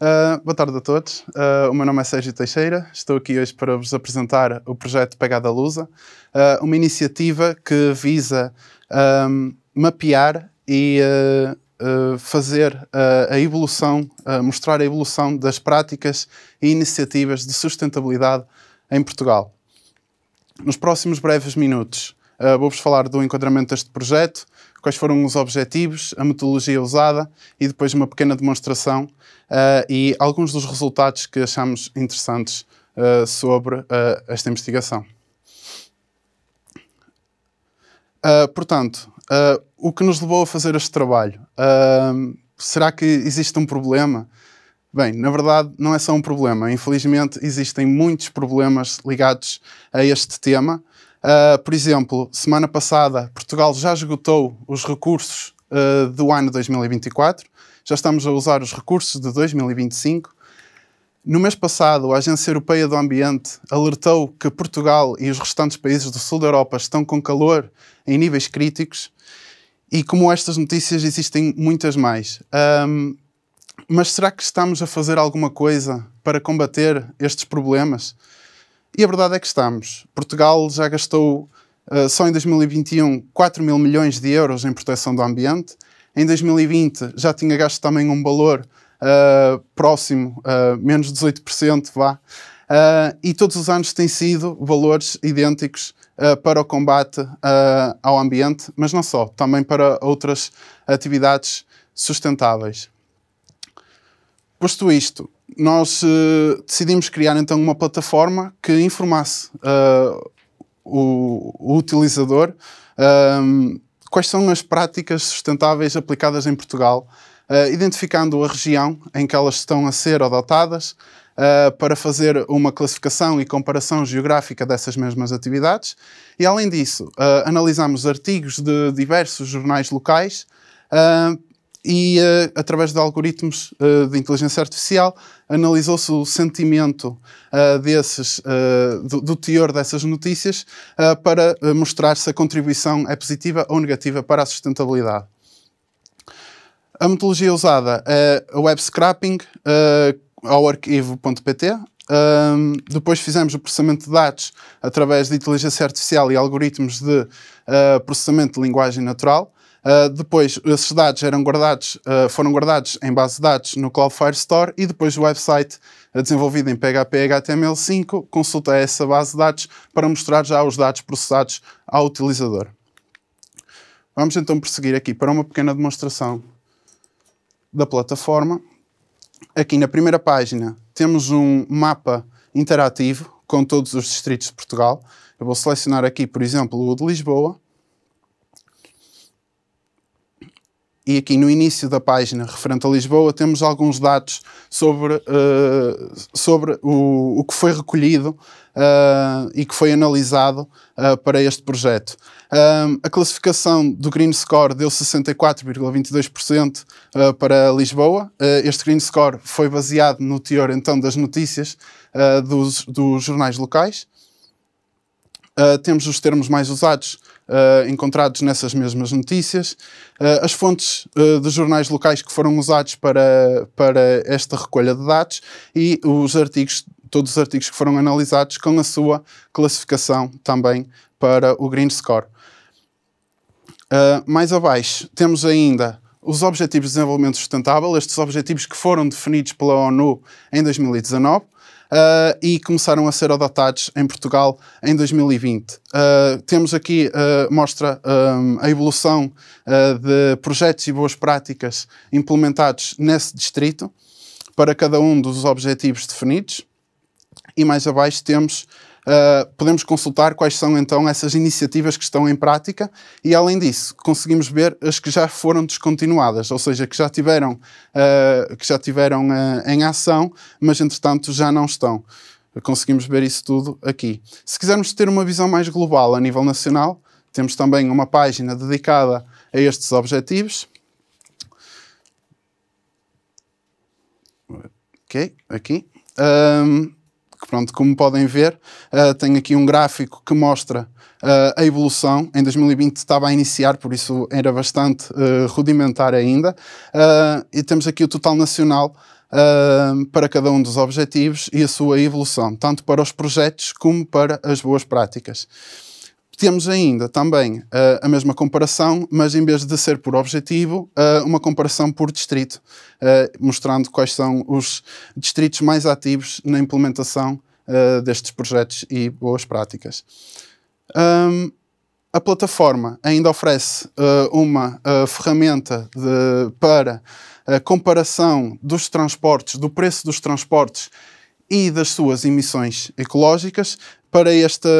Uh, boa tarde a todos. Uh, o meu nome é Sérgio Teixeira. Estou aqui hoje para vos apresentar o projeto Pegada Lusa, uh, uma iniciativa que visa um, mapear e fazer a evolução, mostrar a evolução das práticas e iniciativas de sustentabilidade em Portugal. Nos próximos breves minutos, Uh, Vou-vos falar do enquadramento deste projeto, quais foram os objetivos, a metodologia usada e depois uma pequena demonstração uh, e alguns dos resultados que achamos interessantes uh, sobre esta investigação. portanto, o que nos levou a fazer este trabalho? será que existe um problema? Bem, na verdade, não é só um problema. Infelizmente, existem muitos problemas ligados a este tema Uh, por exemplo, semana passada, Portugal já esgotou os recursos uh, do ano 2024, já estamos a usar os recursos de 2025. No mês passado, a Agência Europeia do Ambiente alertou que Portugal e os restantes países do sul da Europa estão com calor em níveis críticos, e como estas notícias, existem muitas mais. Um, mas será que estamos a fazer alguma coisa para combater estes problemas? E a verdade é que estamos. Portugal já gastou, uh, só em 2021, 4 mil milhões de euros em proteção do ambiente. Em 2020 já tinha gasto também um valor uh, próximo, uh, menos 18%, vá. e todos os anos têm sido valores idênticos para o combate ao ambiente, mas não só, também para outras atividades sustentáveis. Posto isto, nós uh, decidimos criar então uma plataforma que informasse uh, o, o, utilizador um, ehm, quais são as práticas sustentáveis aplicadas em Portugal, uh, identificando a região em que elas estão a ser adotadas, Uh, para fazer uma classificação e comparação geográfica dessas mesmas atividades. E, além disso, uh, analisamos artigos de diversos jornais locais uh, e uh, através de algoritmos uh, de inteligência artificial analisou-se o sentimento uh, desses, do, do, teor dessas notícias para mostrar se a contribuição é positiva ou negativa para a sustentabilidade. A metodologia usada é o web scrapping ao arquivo.pt. Ehm, depois fizemos o processamento de dados através de inteligência artificial e algoritmos de processamento de linguagem natural. Uh, depois, esses dados eram guardados, uh, foram guardados em base de dados no Cloud Store e depois o website ah, desenvolvido em PHP HTML5 consulta essa base de dados para mostrar já os dados processados ao utilizador. Vamos então prosseguir aqui para uma pequena demonstração da plataforma. Aqui na primeira página temos um mapa interativo com todos os distritos de Portugal. Eu vou selecionar aqui, por exemplo, o de Lisboa e aqui no início da página referente a Lisboa temos alguns dados sobre, uh, sobre o, o, que foi recolhido uh, e que foi analisado uh, para este projeto. a classificação do Green Score deu 64,22% para Lisboa. este Green Score foi baseado no teor então das notícias dos, dos jornais locais. Ah, temos os termos mais usados uh, encontrados nessas mesmas notícias, uh, as fontes dos jornais locais que foram usados para, para esta recolha de dados e os artigos, todos os artigos que foram analisados com a sua classificação também para o Green Score. mais abaixo temos ainda os Objetivos de Desenvolvimento Sustentável, estes objetivos que foram definidos pela ONU em 2019, uh, e começaram a ser adotados em Portugal em 2020. Uh, ah, temos aqui, uh, mostra um, a evolução de projetos e boas práticas implementados nesse distrito para cada um dos objetivos definidos. E mais abaixo temos uh, podemos consultar quais são então essas iniciativas que estão em prática e, além disso, conseguimos ver as que já foram descontinuadas, ou seja, que já tiveram, uh, que já tiveram eh, em ação, mas entretanto já não estão. Conseguimos ver isso tudo aqui. Se quisermos ter uma visão mais global a nível nacional, temos também uma página dedicada a estes objetivos. Ok, aqui. Um, Pronto, como podem ver, uh, tenho aqui um gráfico que mostra uh, a evolução. Em 2020 estava a iniciar, por isso era bastante uh, rudimentar ainda. e temos aqui o total nacional para cada um dos objetivos e a sua evolução, tanto para os projetos como para as boas práticas. Temos ainda também uh, a mesma comparação, mas em vez de ser por objetivo, uh, uma comparação por distrito, uh, mostrando quais são os distritos mais ativos na implementação destes projetos e boas práticas. Um, a plataforma ainda oferece uma ferramenta de, para a comparação dos transportes, do preço dos transportes e das suas emissões ecológicas para esta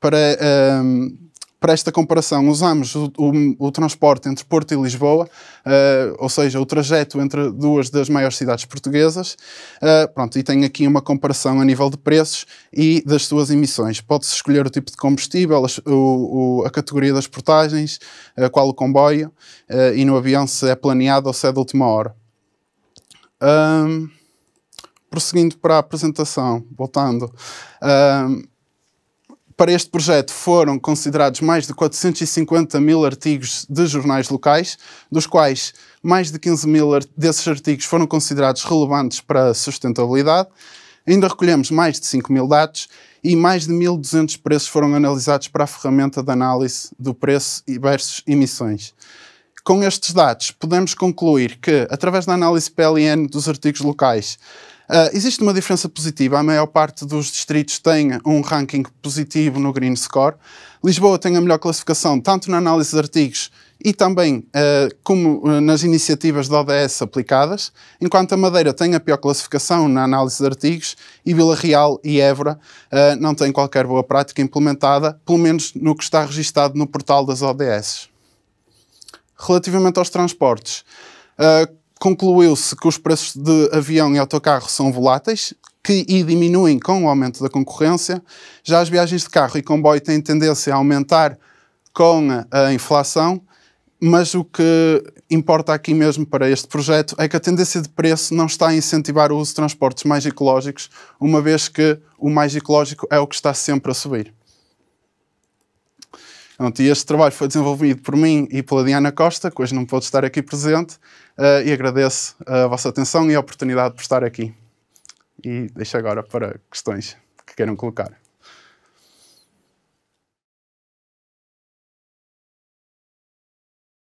para, um, ehm, para esta comparação, usamos o, o, o, transporte entre Porto e Lisboa, uh, ou seja, o trajeto entre duas das maiores cidades portuguesas. Uh, pronto, e tem aqui uma comparação a nível de preços e das suas emissões. Pode-se escolher o tipo de combustível, o, a categoria das portagens, uh, qual o comboio, e no avião se é planeado ou se é de última hora. Um, ehm, prosseguindo para a apresentação, voltando. Um, ehm, para este projeto foram considerados mais de 450 mil artigos de jornais locais, dos quais mais de 15 mil desses artigos foram considerados relevantes para a sustentabilidade. Ainda recolhemos mais de 5 mil dados e mais de 1.200 preços foram analisados para a ferramenta de análise do preço versus emissões. Com estes dados, podemos concluir que, através da análise PLN dos artigos locais, Uh, existe uma diferença positiva. A maior parte dos distritos tem um ranking positivo no Green Score. Lisboa tem a melhor classificação, tanto na análise de artigos e também uh, como ah, nas iniciativas da ODS aplicadas, enquanto a Madeira tem a pior classificação na análise de artigos e Vila Real e Évora uh, não têm qualquer boa prática implementada, pelo menos no que está registado no portal das ODS. Relativamente aos transportes, concluiu-se que os preços de avião e autocarro são voláteis, que e diminuem com o aumento da concorrência. Já as viagens de carro e comboio têm tendência a aumentar com a inflação, mas o que importa aqui mesmo para este projeto é que a tendência de preço não está a incentivar o uso de transportes mais ecológicos, uma vez que o mais ecológico é o que está sempre a subir. Pronto, e este trabalho foi desenvolvido por mim e pela Diana Costa, que hoje não pôde estar aqui presente, uh, e agradeço a vossa atenção e a oportunidade por estar aqui. E deixo agora para questões que queiram colocar.